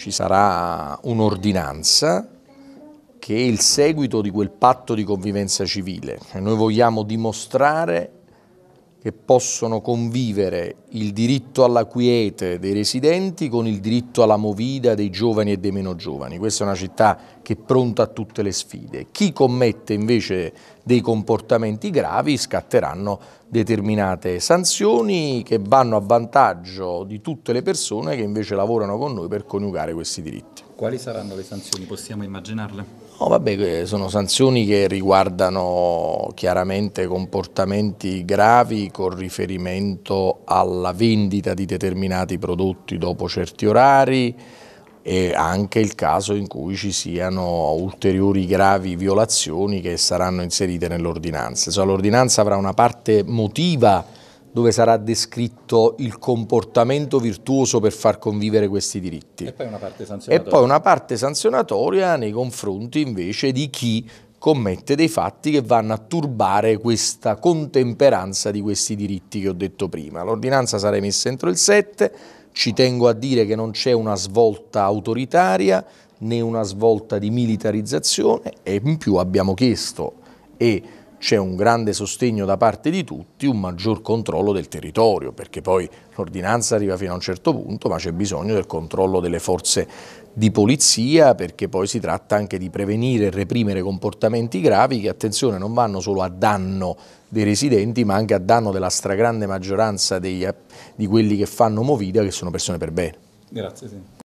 ci sarà un'ordinanza che è il seguito di quel patto di convivenza civile. Noi vogliamo dimostrare che possono convivere il diritto alla quiete dei residenti con il diritto alla movida dei giovani e dei meno giovani. Questa è una città che è pronta a tutte le sfide. Chi commette invece dei comportamenti gravi scatteranno determinate sanzioni che vanno a vantaggio di tutte le persone che invece lavorano con noi per coniugare questi diritti. Quali saranno le sanzioni? Possiamo immaginarle? No, vabbè, eh, sono sanzioni che riguardano chiaramente comportamenti gravi con riferimento alla vendita di determinati prodotti dopo certi orari e anche il caso in cui ci siano ulteriori gravi violazioni che saranno inserite nell'ordinanza. Cioè, l'ordinanza avrà una parte motiva dove sarà descritto il comportamento virtuoso per far convivere questi diritti. E poi una parte sanzionatoria. E poi una parte sanzionatoria nei confronti invece di chi commette dei fatti che vanno a turbare questa contemperanza di questi diritti che ho detto prima. L'ordinanza sarà emessa entro il 7, ci tengo a dire che non c'è una svolta autoritaria né una svolta di militarizzazione e in più abbiamo chiesto e c'è un grande sostegno da parte di tutti, un maggior controllo del territorio, perché poi l'ordinanza arriva fino a un certo punto, ma c'è bisogno del controllo delle forze di polizia, perché poi si tratta anche di prevenire e reprimere comportamenti gravi che, attenzione, non vanno solo a danno dei residenti, ma anche a danno della stragrande maggioranza degli, di quelli che fanno Movida, che sono persone per bene. Grazie. Sì.